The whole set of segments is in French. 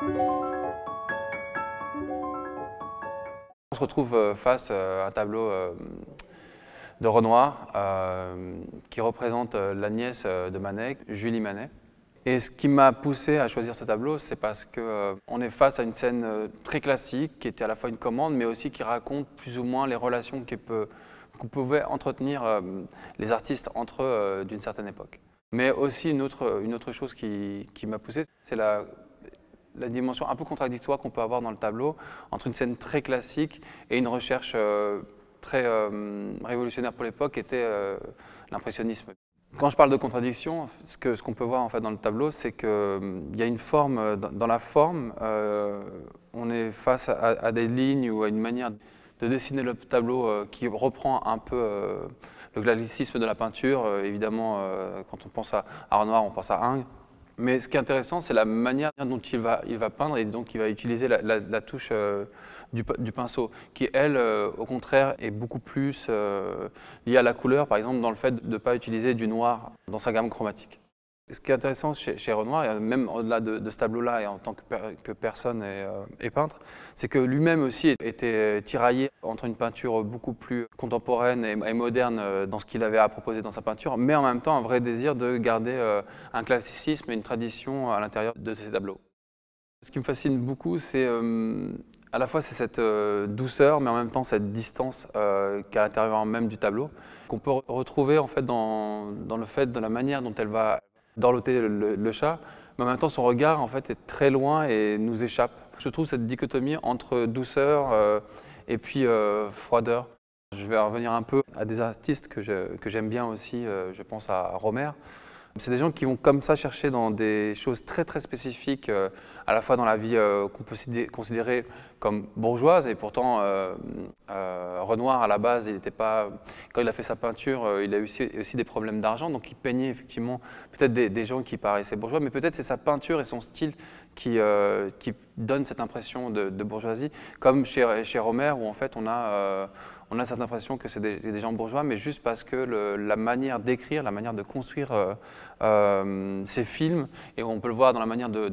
On se retrouve euh, face euh, à un tableau euh, de Renoir qui représente la nièce de Manet, Julie Manet. Et ce qui m'a poussé à choisir ce tableau, c'est parce qu'on est face à une scène très classique, qui était à la fois une commande, mais aussi qui raconte plus ou moins les relations que, peut, pouvaient entretenir les artistes entre eux d'une certaine époque. Mais aussi une autre, une autre chose qui m'a poussé, c'est la la dimension un peu contradictoire qu'on peut avoir dans le tableau entre une scène très classique et une recherche euh, très euh, révolutionnaire pour l'époque était euh, l'impressionnisme. Quand je parle de contradiction, ce qu'on ce qu'on peut voir en fait dans le tableau, c'est qu'il y a une forme, dans la forme, on est face à, des lignes ou à une manière de dessiner le tableau qui reprend un peu le classicisme de la peinture. évidemment, quand on pense à art noir, on pense à Ingres. Mais ce qui est intéressant, c'est la manière dont il va, il va peindre et donc il va utiliser la, touche euh, du, pinceau, qui elle, euh, au contraire, est beaucoup plus euh, liée à la couleur, par exemple dans le fait de ne pas utiliser du noir dans sa gamme chromatique. Ce qui est intéressant chez, Renoir, même au-delà de, ce tableau-là et en tant que, que personne euh, et, peintre, c'est que lui-même aussi était tiraillé entre une peinture beaucoup plus contemporaine et, moderne euh, dans ce qu'il avait à proposer dans sa peinture, mais en même temps un vrai désir de garder euh, un classicisme et une tradition à l'intérieur de ses tableaux. Ce qui me fascine beaucoup, c'est à la fois cette douceur, mais en même temps cette distance qu'à l'intérieur même du tableau, qu'on peut retrouver en fait dans, dans, le fait de la manière dont elle va dorloter le, le, chat, mais en même temps son regard en fait est très loin et nous échappe. Je trouve cette dichotomie entre douceur euh, et puis euh, froideur. Je vais revenir un peu à des artistes que j'aime bien aussi, euh, je pense à Romère. C'est des gens qui vont comme ça chercher dans des choses très très spécifiques, euh, à la fois dans la vie euh, qu'on peut considérer comme bourgeoise, et pourtant euh, Renoir à la base, il n'était pas, quand il a fait sa peinture, il a eu aussi, des problèmes d'argent, donc il peignait effectivement peut-être des, des, gens qui paraissaient bourgeois, mais peut-être c'est sa peinture et son style qui, euh, qui donne cette impression de, bourgeoisie, comme chez, chez, Romer, où en fait on a, euh, on a cette impression que c'est des, gens bourgeois, mais juste parce que la manière d'écrire, la manière de construire euh, euh, ces films, et on peut le voir dans la manière de,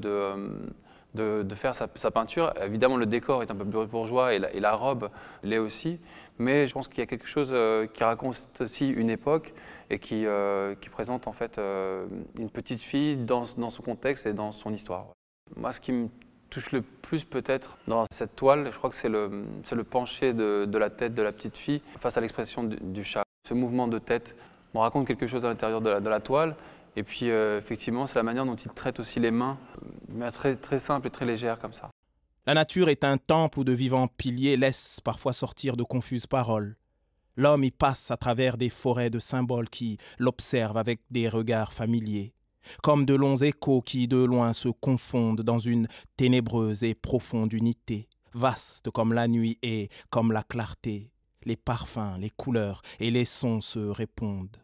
de faire sa, peinture. Évidemment, le décor est un peu bourgeois et la, et la robe l'est aussi, mais je pense qu'il y a quelque chose qui raconte aussi une époque et qui, qui présente en fait une petite fille dans, dans, son contexte et dans son histoire. Moi, ce qui me touche le plus peut-être dans cette toile, je crois que c'est le, pencher de, la tête de la petite fille face à l'expression du, chat. Ce mouvement de tête me raconte quelque chose à l'intérieur de, de la, toile. Et puis, euh, effectivement, c'est la manière dont il traite aussi les mains, mais très, très simple et très légère comme ça. La nature est un temple où de vivants piliers laissent parfois sortir de confuses paroles. L'homme y passe à travers des forêts de symboles qui l'observent avec des regards familiers comme de longs échos qui de loin se confondent dans une ténébreuse et profonde unité, vaste comme la nuit et comme la clarté, les parfums, les couleurs et les sons se répondent.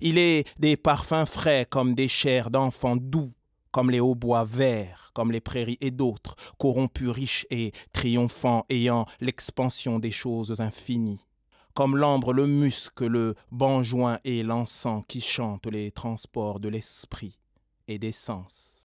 Il est des parfums frais comme des chairs d'enfants doux, comme les hauts-bois verts, comme les prairies et d'autres, corrompus riches et triomphants, ayant l'expansion des choses infinies comme l'ambre, le musc, le banjoin et l'encens qui chantent les transports de l'esprit et des sens.